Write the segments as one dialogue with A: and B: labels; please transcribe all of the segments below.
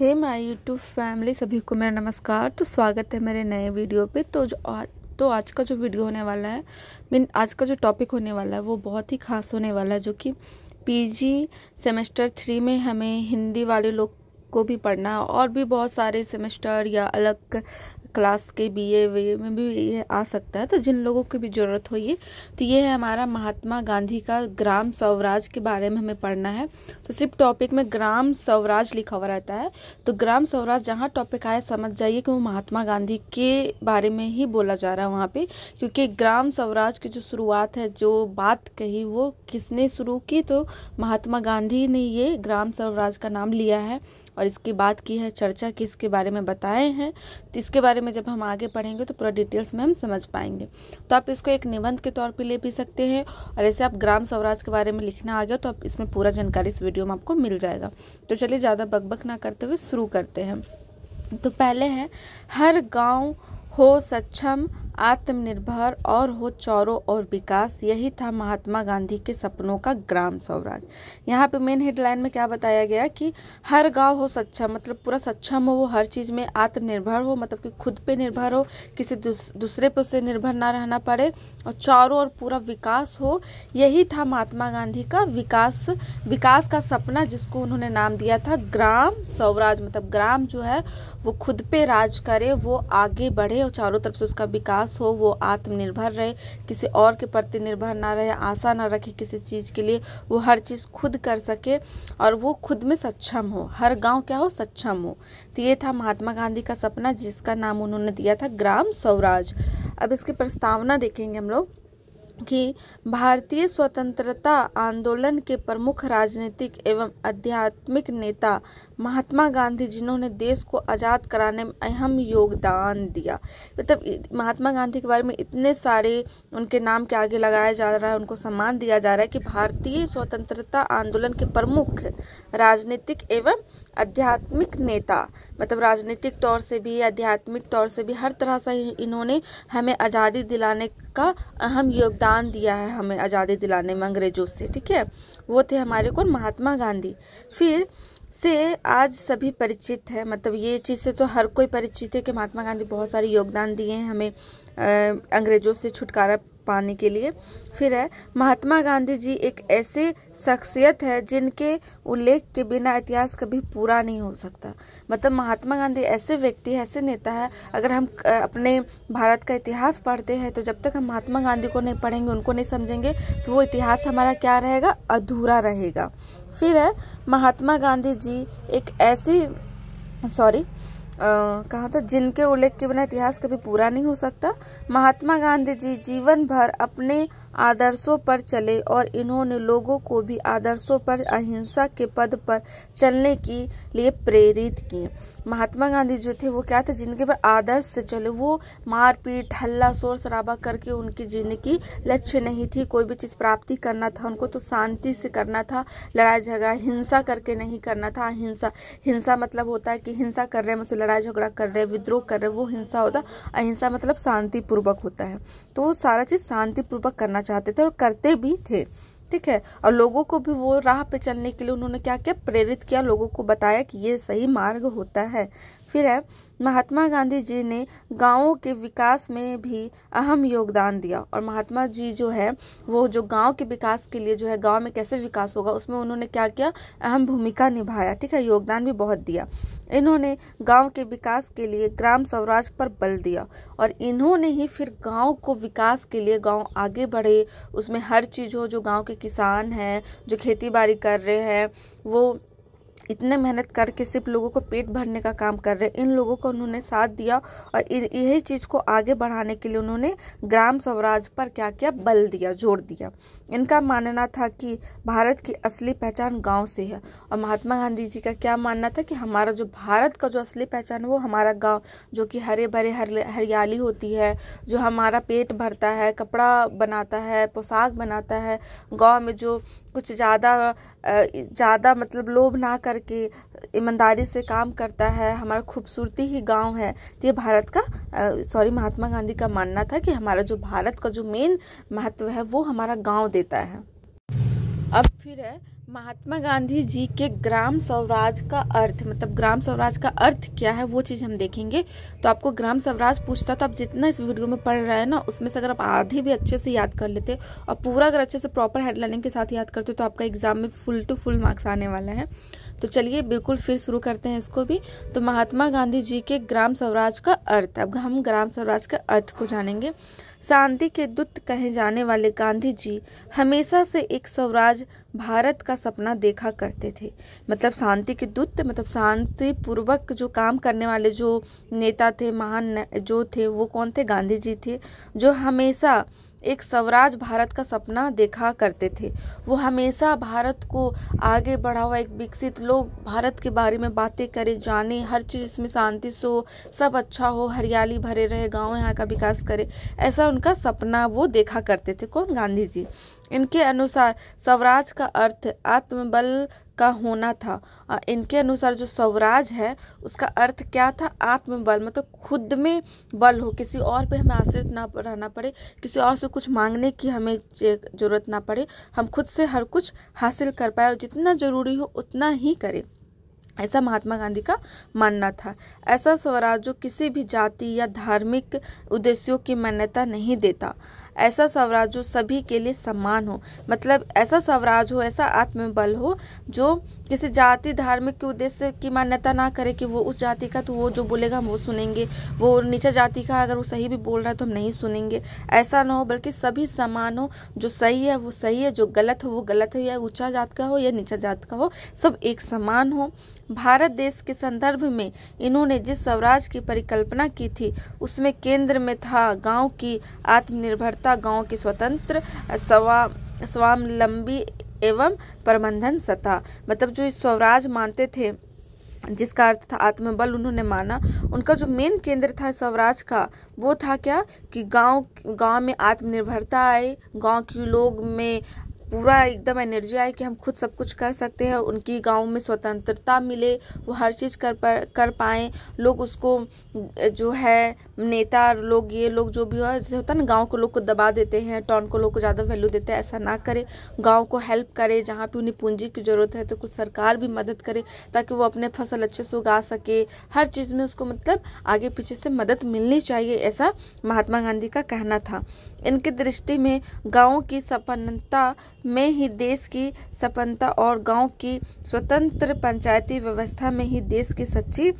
A: hey my YouTube family सभी को मेरा नमस्कार तो स्वागत है मेरे नए वीडियो पे तो जो आज तो आज का जो वीडियो होने वाला है मीन आज का जो टॉपिक होने वाला है वो बहुत ही खास होने वाला है जो कि पीजी सेमेस्टर थ्री में हमें हिंदी वाले लोग को भी पढ़ना है और भी बहुत सारे सेमेस्टर या अलग क्लास के बी ए में भी ये आ सकता है तो जिन लोगों की भी ज़रूरत हो ये तो ये है हमारा महात्मा गांधी का ग्राम स्वराज के बारे में हमें पढ़ना है तो सिर्फ टॉपिक में ग्राम स्वराज लिखा हुआ रहता है तो ग्राम स्वराज जहाँ टॉपिक आए समझ जाइए कि वो महात्मा गांधी के बारे में ही बोला जा रहा है वहाँ पर क्योंकि ग्राम स्वराज की जो शुरुआत है जो बात कही वो किसने शुरू की तो महात्मा गांधी ने ये ग्राम स्वराज का नाम लिया है और इसकी बात की है चर्चा की इसके बारे में बताए हैं तो इसके बारे में जब हम आगे पढ़ेंगे तो पूरा डिटेल्स में हम समझ पाएंगे तो आप इसको एक निबंध के तौर पर ले भी सकते हैं और ऐसे आप ग्राम स्वराज के बारे में लिखना आ गया तो आप इसमें पूरा जानकारी इस वीडियो में आपको मिल जाएगा तो चलिए ज़्यादा बकबक ना करते हुए शुरू करते हैं तो पहले है हर गाँव हो सक्षम आत्मनिर्भर और हो चौरों और विकास यही था महात्मा गांधी के सपनों का ग्राम स्वराज यहाँ पे मेन हेडलाइन में क्या बताया गया कि हर गांव हो सक्षम मतलब पूरा सक्षम हो वो हर चीज़ में आत्मनिर्भर हो मतलब कि खुद पे निर्भर हो किसी दूस, दूसरे पर उसे निर्भर ना रहना पड़े और चौरों और पूरा विकास हो यही था महात्मा गांधी का विकास विकास का सपना जिसको उन्होंने नाम दिया था ग्राम स्वराज मतलब ग्राम जो है वो खुद पे राज करे वो आगे बढ़े और चारों तरफ से उसका विकास प्रयास हो वो आत्मनिर्भर रहे किसी और के प्रति निर्भर ना रहे आशा ना रखे किसी चीज़ के लिए वो हर चीज़ खुद कर सके और वो खुद में सक्षम हो हर गांव क्या हो सक्षम हो तो ये था महात्मा गांधी का सपना जिसका नाम उन्होंने दिया था ग्राम स्वराज अब इसकी प्रस्तावना देखेंगे हम लोग कि भारतीय स्वतंत्रता आंदोलन के प्रमुख राजनीतिक एवं आध्यात्मिक नेता महात्मा गांधी जिन्होंने देश को आज़ाद कराने में अहम योगदान दिया मतलब महात्मा गांधी के बारे में इतने सारे उनके नाम के आगे लगाया जा रहा है उनको सम्मान दिया जा रहा है कि भारतीय स्वतंत्रता आंदोलन के प्रमुख राजनीतिक एवं आध्यात्मिक नेता मतलब राजनीतिक तौर से भी आध्यात्मिक तौर से भी हर तरह से इन्होंने हमें आज़ादी दिलाने का अहम योगदान दिया है हमें आज़ादी दिलाने में अंग्रेज़ों से ठीक है वो थे हमारे कौन महात्मा गांधी फिर से आज सभी परिचित है मतलब ये चीज़ से तो हर कोई परिचित है कि महात्मा गांधी बहुत सारे योगदान दिए हैं हमें अंग्रेज़ों से छुटकारा पाने के लिए फिर है महात्मा गांधी जी एक ऐसे शख्सियत है जिनके उल्लेख के बिना इतिहास कभी पूरा नहीं हो सकता मतलब महात्मा गांधी ऐसे व्यक्ति ऐसे नेता है अगर हम अपने भारत का इतिहास पढ़ते हैं तो जब तक हम महात्मा गांधी को नहीं पढ़ेंगे उनको नहीं समझेंगे तो वो इतिहास हमारा क्या रहेगा अधूरा रहेगा फिर है महात्मा गांधी जी एक ऐसी सॉरी कहा था जिनके उल्लेख के बिना इतिहास कभी पूरा नहीं हो सकता महात्मा गांधी जी जीवन भर अपने आदर्शों पर चले और इन्होंने लोगों को भी आदर्शों पर अहिंसा के पद पर चलने के लिए प्रेरित किए महात्मा गांधी जो थे वो क्या थे जिनके पर आदर्श से चले वो मारपीट हल्ला शोर शराबा करके उनकी जीने की लक्ष्य नहीं थी कोई भी चीज़ प्राप्ति करना था उनको तो शांति से करना था लड़ाई झगड़ा हिंसा करके नहीं करना था अहिंसा हिंसा मतलब होता है कि हिंसा कर रहे हैं मुझसे मतलब लड़ाई झगड़ा कर रहे हैं विद्रोह कर रहे हैं वो हिंसा होता अहिंसा मतलब शांतिपूर्वक होता है तो वो सारा चीज़ शांतिपूर्वक करना चाहते थे और करते भी थे ठीक है और लोगों को भी वो राह पे चलने के लिए उन्होंने क्या किया प्रेरित किया लोगों को बताया कि ये सही मार्ग होता है फिर है महात्मा गांधी जी ने गांवों के विकास में भी अहम योगदान दिया और महात्मा जी जो है वो जो गांव के विकास के लिए जो है गांव में कैसे विकास होगा उसमें उन्होंने क्या किया अहम भूमिका निभाया ठीक है योगदान भी बहुत दिया इन्होंने गांव के विकास के लिए ग्राम स्वराज पर बल दिया और इन्होंने ही फिर गांव को विकास के लिए गांव आगे बढ़े उसमें हर चीज़ हो जो गांव के किसान हैं जो खेती बाड़ी कर रहे हैं वो इतने मेहनत करके सिर्फ लोगों को पेट भरने का काम कर रहे इन लोगों को उन्होंने साथ दिया और यही चीज़ को आगे बढ़ाने के लिए उन्होंने ग्राम स्वराज पर क्या किया बल दिया जोर दिया इनका मानना था कि भारत की असली पहचान गाँव से है और महात्मा गांधी जी का क्या मानना था कि हमारा जो भारत का जो असली पहचान है वो हमारा गाँव जो कि हरे भरे हरियाली होती है जो हमारा पेट भरता है कपड़ा बनाता है पोशाक बनाता है गाँव में जो कुछ ज़्यादा ज़्यादा मतलब लोभ ना करके ईमानदारी से काम करता है हमारा खूबसूरती ही गांव है तो ये भारत का सॉरी महात्मा गांधी का मानना था कि हमारा जो भारत का जो मेन महत्व है वो हमारा गांव देता है अब फिर है महात्मा गांधी जी के ग्राम स्वराज का अर्थ मतलब ग्राम स्वराज का अर्थ क्या है वो चीज़ हम देखेंगे तो आपको ग्राम स्वराज पूछता तो आप जितना इस वीडियो में पढ़ रहे हैं ना उसमें से अगर आप आधे भी अच्छे से याद कर लेते और पूरा अगर अच्छे से प्रॉपर हेडलाइनिंग के साथ याद करते तो आपका एग्जाम में फुल टू फुल मार्क्स आने वाला है तो चलिए बिल्कुल फिर शुरू करते हैं इसको भी तो महात्मा गांधी जी के ग्राम स्वराज का अर्थ अब हम ग्राम स्वराज का अर्थ को जानेंगे शांति के दूत कहे जाने वाले गांधी जी हमेशा से एक स्वराज भारत का सपना देखा करते थे मतलब शांति के दूत मतलब शांति पूर्वक जो काम करने वाले जो नेता थे महान जो थे वो कौन थे गांधी जी थे जो हमेशा एक स्वराज भारत का सपना देखा करते थे वो हमेशा भारत को आगे बढ़ा हुआ एक विकसित लोग भारत के बारे में बातें करें जाने हर चीज़ इसमें शांति से हो सब अच्छा हो हरियाली भरे रहे गाँव यहाँ का विकास करे ऐसा उनका सपना वो देखा करते थे कौन गांधी जी इनके अनुसार स्वराज का अर्थ आत्मबल का होना था और इनके अनुसार जो स्वराज है उसका अर्थ क्या था आत्मबल मतलब खुद में बल हो किसी और पे हमें आश्रित ना रहना पड़े किसी और से कुछ मांगने की हमें ज़रूरत ना पड़े हम खुद से हर कुछ हासिल कर पाए और जितना ज़रूरी हो उतना ही करें ऐसा महात्मा गांधी का मानना था ऐसा स्वराज जो किसी भी जाति या धार्मिक उद्देश्यों की मान्यता नहीं देता ऐसा स्वराज जो सभी के लिए समान हो मतलब ऐसा स्वराज हो ऐसा आत्मबल हो जो किसी जाति धार्मिक के उद्देश्य की मान्यता ना करे कि वो उस जाति का तो वो जो बोलेगा हम वो सुनेंगे वो नीचा जाति का अगर वो सही भी बोल रहा है तो हम नहीं सुनेंगे ऐसा ना हो बल्कि सभी समान हो जो सही है वो सही है जो गलत हो वो गलत है या ऊंचा जात का हो या नीचा जात का हो सब एक समान हो भारत देश के संदर्भ में इन्होंने जिस स्वराज की परिकल्पना की थी उसमें केंद्र में था गाँव की आत्मनिर्भरता संस्था गांव की स्वतंत्र स्वा स्वावलंबी एवं प्रबंधन सत्ता मतलब जो स्वराज मानते थे जिसका अर्थ था आत्मबल उन्होंने माना उनका जो मेन केंद्र था स्वराज का वो था क्या कि गांव गांव में आत्मनिर्भरता आए गांव के लोग में पूरा एकदम एनर्जी आए कि हम खुद सब कुछ कर सकते हैं उनकी गांव में स्वतंत्रता मिले वो हर चीज़ कर पर कर पाए लोग उसको जो है नेता लोग ये लोग जो भी हो जैसे होता है ना गाँव के लोग को दबा देते हैं टाउन को लोग को ज़्यादा वैल्यू देते हैं ऐसा ना करें गाँव को हेल्प करे जहाँ पर उन्हें पूंजी की ज़रूरत है तो कुछ सरकार भी मदद करे ताकि वो अपने फसल अच्छे से उगा सके हर चीज़ में उसको मतलब आगे पीछे से मदद मिलनी चाहिए ऐसा महात्मा गांधी का कहना था इनकी दृष्टि में गाँव की सपन्नता में ही देश की संपन्नता और गाँव की स्वतंत्र पंचायती व्यवस्था में ही देश की सच्ची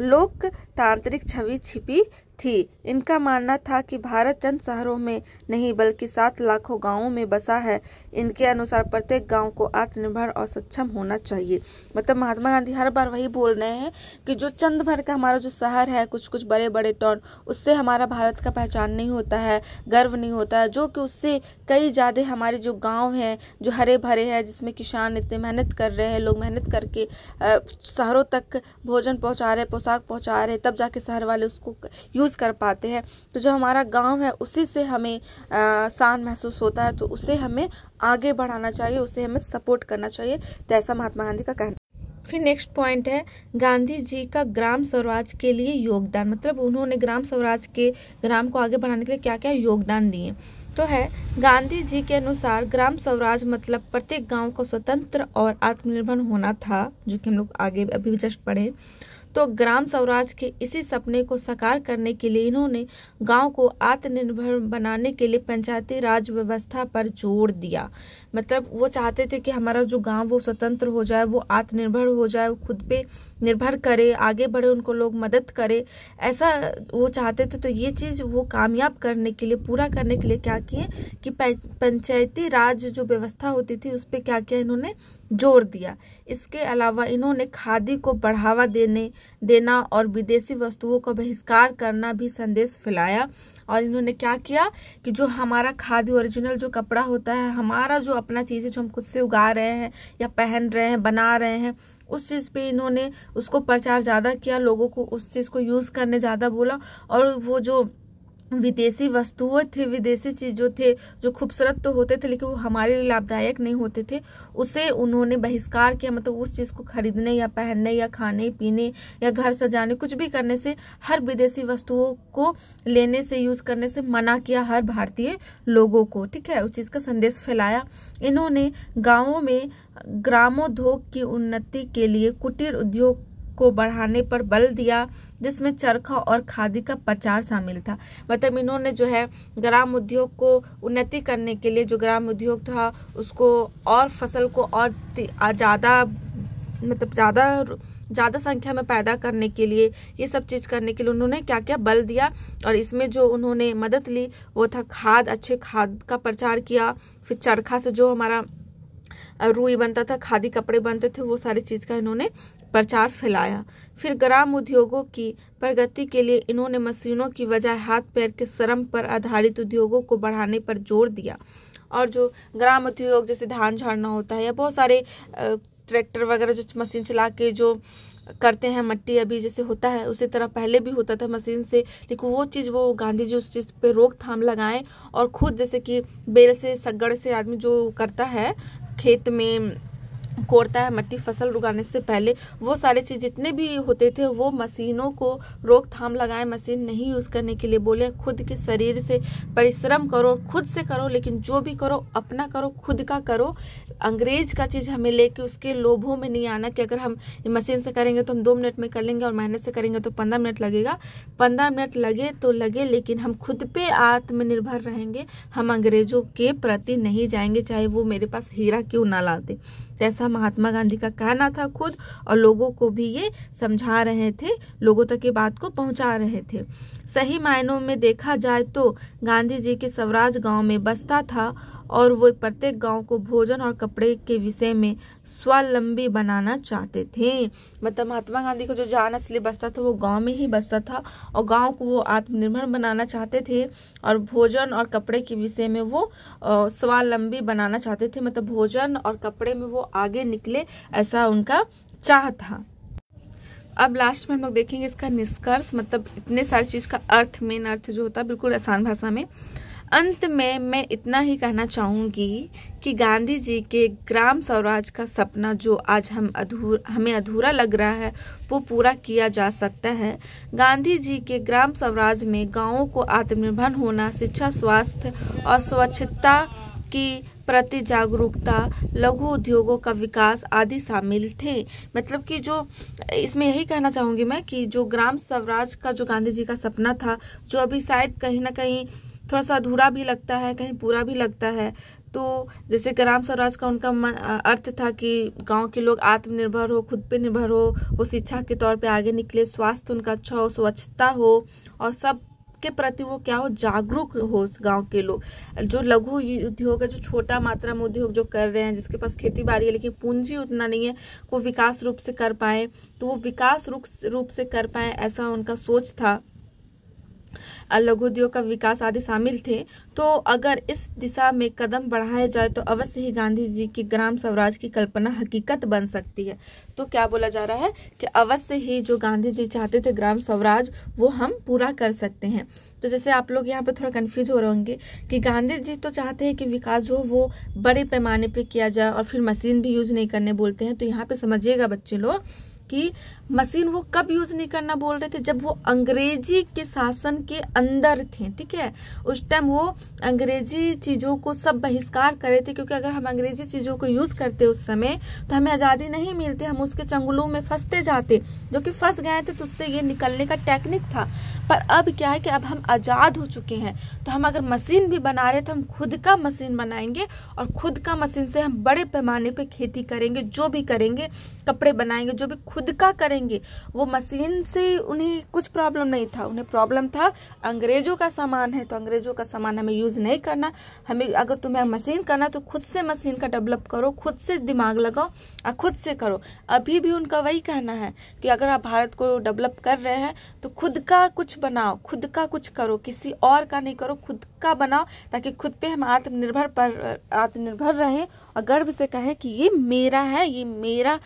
A: लोकतांत्रिक छवि छिपी थी इनका मानना था कि भारत चंद शहरों में नहीं बल्कि सात लाखों गांवों में बसा है इनके अनुसार प्रत्येक गांव को आत्मनिर्भर और सक्षम होना चाहिए मतलब महात्मा गांधी हर बार वही बोल रहे हैं कि जो चंद भर का हमारा जो शहर है कुछ कुछ बड़े बड़े टाउन उससे हमारा भारत का पहचान नहीं होता है गर्व नहीं होता है जो कि उससे कई ज़्यादा हमारे जो गाँव हैं जो हरे भरे है जिसमें किसान इतने मेहनत कर रहे हैं लोग मेहनत करके शहरों तक भोजन पहुँचा रहे पोशाक पहुँचा रहे तब जाके शहर वाले उसको यूज़ कर पाते हैं तो जो हमारा गांव है उसी से हमें शान महसूस होता है तो उसे हमें आगे बढ़ाना चाहिए उसे हमें सपोर्ट करना चाहिए तो ऐसा महात्मा गांधी का कहना फिर नेक्स्ट पॉइंट है गांधी जी का ग्राम स्वराज के लिए योगदान मतलब उन्होंने ग्राम स्वराज के ग्राम को आगे बढ़ाने के लिए क्या क्या योगदान दिए तो है गांधी जी के अनुसार ग्राम स्वराज मतलब प्रत्येक गांव को स्वतंत्र और आत्मनिर्भर होना था जो कि हम लोग आगे अभी जस्ट पढ़े तो ग्राम स्वराज के इसी सपने को साकार करने के लिए इन्होंने गांव को आत्मनिर्भर बनाने के लिए पंचायती राज व्यवस्था पर जोर दिया मतलब वो चाहते थे कि हमारा जो गांव वो स्वतंत्र हो जाए वो आत्मनिर्भर हो जाए वो खुद पे निर्भर करे आगे बढ़े उनको लोग मदद करे ऐसा वो चाहते थे तो ये चीज़ वो कामयाब करने के लिए पूरा करने के लिए क्या किए कि पंचायती राज जो व्यवस्था होती थी उस पर क्या किया इन्होंने जोर दिया इसके अलावा इन्होंने खादी को बढ़ावा देने देना और विदेशी वस्तुओं का बहिष्कार करना भी संदेश फैलाया और इन्होंने क्या किया कि जो हमारा खादी ओरिजिनल जो कपड़ा होता है हमारा जो अपना चीज़ें जो हम खुद से उगा रहे हैं या पहन रहे हैं बना रहे हैं उस चीज़ पे इन्होंने उसको प्रचार ज़्यादा किया लोगों को उस चीज़ को यूज़ करने ज़्यादा बोला और वो जो विदेशी वस्तुओं थे विदेशी चीज़ों थे जो खूबसूरत तो होते थे लेकिन वो हमारे लिए लाभदायक नहीं होते थे उसे उन्होंने बहिष्कार किया मतलब उस चीज़ को खरीदने या पहनने या खाने पीने या घर सजाने कुछ भी करने से हर विदेशी वस्तुओं को लेने से यूज़ करने से मना किया हर भारतीय लोगों को ठीक है उस चीज़ का संदेश फैलाया इन्होंने गाँवों में ग्रामोद्योग की उन्नति के लिए कुटीर उद्योग को बढ़ाने पर बल दिया जिसमें चरखा और खादी का प्रचार शामिल था मतलब इन्होंने जो है ग्राम उद्योग को उन्नति करने के लिए जो ग्राम उद्योग था उसको और फसल को और ज़्यादा मतलब ज़्यादा ज़्यादा संख्या में पैदा करने के लिए ये सब चीज़ करने के लिए उन्होंने क्या क्या बल दिया और इसमें जो उन्होंने मदद ली वो था खाद अच्छे खाद का प्रचार किया फिर चरखा से जो हमारा रुई बनता था खादी कपड़े बनते थे वो सारी चीज़ का इन्होंने प्रचार फैलाया फिर ग्राम उद्योगों की प्रगति के लिए इन्होंने मशीनों की बजाय हाथ पैर के श्रम पर आधारित उद्योगों को बढ़ाने पर जोर दिया और जो ग्राम उद्योग जैसे धान झाड़ना होता है या बहुत सारे ट्रैक्टर वगैरह जो मशीन चला के जो करते हैं मट्टी अभी जैसे होता है उसी तरह पहले भी होता था मशीन से लेकिन वो चीज़ वो गांधी जी उस चीज़ पे रोकथाम लगाएं और खुद जैसे कि बेल से सगड़ से आदमी जो करता है खेत में कोरता है मट्टी फसल उगाने से पहले वो सारे चीज जितने भी होते थे वो मशीनों को रोकथाम लगाए मशीन नहीं यूज करने के लिए बोले खुद के शरीर से परिश्रम करो खुद से करो लेकिन जो भी करो अपना करो खुद का करो अंग्रेज का चीज हमें लेके उसके लोभों में नहीं आना कि अगर हम मशीन से करेंगे तो हम दो मिनट में कर लेंगे और मेहनत से करेंगे तो पंद्रह मिनट लगेगा पंद्रह मिनट लगे तो लगे लेकिन हम खुद पे आत्मनिर्भर रहेंगे हम अंग्रेजों के प्रति नहीं जाएंगे चाहे वो मेरे पास हीरा क्यों ना ला जैसा महात्मा गांधी का कहना था खुद और लोगों को भी ये समझा रहे थे लोगों तक ये बात को पहुंचा रहे थे सही मायनों में देखा जाए तो गांधी जी के स्वराज गांव में बसता था और वो प्रत्येक गांव को भोजन और कपड़े के विषय में स्वावलंबी बनाना चाहते थे मतलब महात्मा गांधी को जो जान असली बसता था वो गांव में ही बसता था और गांव को वो आत्मनिर्भर बनाना चाहते थे और भोजन और कपड़े के विषय में वो स्वावलंबी बनाना चाहते थे मतलब भोजन और कपड़े में वो आगे निकले ऐसा उनका चाह था अब लास्ट में हम लोग देखेंगे इसका निष्कर्ष मतलब इतने सारी चीज़ का अर्थ मेन अर्थ जो होता है बिल्कुल आसान भाषा में अंत में मैं इतना ही कहना चाहूंगी कि गांधी जी के ग्राम स्वराज का सपना जो आज हम अधूर हमें अधूरा लग रहा है वो पूरा किया जा सकता है गांधी जी के ग्राम स्वराज में गांवों को आत्मनिर्भर होना शिक्षा स्वास्थ्य और स्वच्छता की प्रति जागरूकता लघु उद्योगों का विकास आदि शामिल थे मतलब कि जो इसमें यही कहना चाहूँगी मैं कि जो ग्राम स्वराज का जो गांधी जी का सपना था जो अभी शायद कहीं ना कहीं थोड़ा सा अधूरा भी लगता है कहीं पूरा भी लगता है तो जैसे ग्राम स्वराज का उनका अर्थ था कि गांव के लोग आत्मनिर्भर हो खुद पे निर्भर हो वो शिक्षा के तौर पे आगे निकले स्वास्थ्य उनका अच्छा हो स्वच्छता हो और सब के प्रति वो क्या हो जागरूक हो गांव के लोग जो लघु उद्योग है जो छोटा मात्रा में उद्योग जो कर रहे हैं जिसके पास खेती बाड़ी है लेकिन पूंजी उतना नहीं है वो विकास रूप से कर पाए तो वो विकास रूप से कर पाए ऐसा उनका सोच था लघु उद्योग का विकास आदि शामिल थे तो अगर इस दिशा में कदम बढ़ाया जाए तो अवश्य ही गांधी जी की ग्राम स्वराज की कल्पना हकीकत बन सकती है तो क्या बोला जा रहा है कि अवश्य ही जो गांधी जी चाहते थे ग्राम स्वराज वो हम पूरा कर सकते हैं तो जैसे आप लोग यहाँ पे थोड़ा कंफ्यूज हो रहे होंगे कि गांधी जी तो चाहते हैं कि विकास जो वो बड़े पैमाने पे किया जाए और फिर मशीन भी यूज़ नहीं करने बोलते हैं तो यहाँ पे समझिएगा बच्चे लोग कि मशीन वो कब यूज नहीं करना बोल रहे थे जब वो अंग्रेजी के शासन के अंदर थे ठीक है उस टाइम वो अंग्रेजी चीजों को सब बहिष्कार कर रहे थे क्योंकि अगर हम अंग्रेजी चीजों को यूज करते उस समय तो हमें आजादी नहीं मिलती हम उसके चंगुलों में फंसते जाते जो कि फंस गए थे तो उससे ये निकलने का टेक्निक था पर अब क्या है कि अब हम आज़ाद हो चुके हैं तो हम अगर मशीन भी बना रहे तो हम खुद का मशीन बनाएंगे और खुद का मशीन से हम बड़े पैमाने पे खेती करेंगे जो भी करेंगे कपड़े बनाएंगे जो भी खुद का करेंगे वो मशीन से उन्हें कुछ प्रॉब्लम नहीं था उन्हें प्रॉब्लम था अंग्रेजों का सामान है तो अंग्रेजों का सामान हमें यूज़ नहीं करना हमें अगर तुम्हें मशीन करना तो खुद से मशीन का डेवलप करो खुद से दिमाग लगाओ और खुद से करो अभी भी उनका वही कहना है कि अगर आप भारत को डेवलप कर रहे हैं तो खुद का कुछ कुछ बनाओ खुद का कुछ करो किसी और का नहीं करो खुद का बनाओ ताकि खुद पे हम आत्मनिर्भर पर आत्मनिर्भर रहें और गर्व से कहें कि ये मेरा है ये मेरा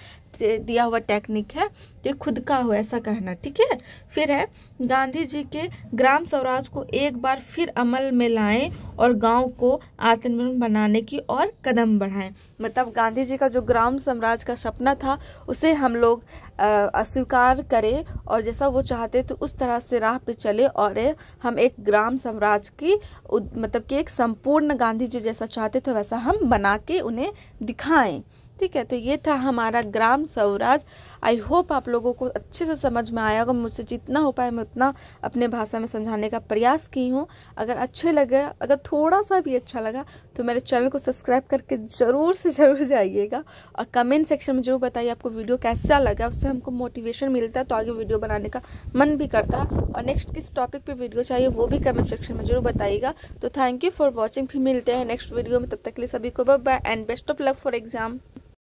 A: दिया हुआ टेक्निक है ये खुद का हो ऐसा कहना ठीक है फिर है गांधी जी के ग्राम स्वराज को एक बार फिर अमल में लाएं और गांव को आत्मनिर्भर बनाने की और कदम बढ़ाएं मतलब गांधी जी का जो ग्राम स्वराज का सपना था उसे हम लोग अस्वीकार करे और जैसा वो चाहते तो उस तरह से राह पे चले और हम एक ग्राम साम्राज की मतलब कि एक संपूर्ण गांधी जी जैसा चाहते थे वैसा हम बना के उन्हें दिखाएं ठीक है तो ये था हमारा ग्राम स्वराज आई होप आप लोगों को अच्छे से समझ में आया होगा मुझसे जितना हो पाया मैं उतना अपने भाषा में समझाने का प्रयास की हूँ अगर अच्छे लगे अगर थोड़ा सा भी अच्छा लगा तो मेरे चैनल को सब्सक्राइब करके ज़रूर से ज़रूर जाइएगा और कमेंट सेक्शन में जरूर बताइए आपको वीडियो कैसा लगा उससे हमको मोटिवेशन मिलता है तो आगे वीडियो बनाने का मन भी करता है और नेक्स्ट किस टॉपिक पर वीडियो चाहिए वो भी कमेंट सेक्शन में जरूर बताइएगा तो थैंक यू फॉर वॉचिंग फिर मिलते हैं नेक्स्ट वीडियो में तब तक के लिए सभी को bye and best of luck for exam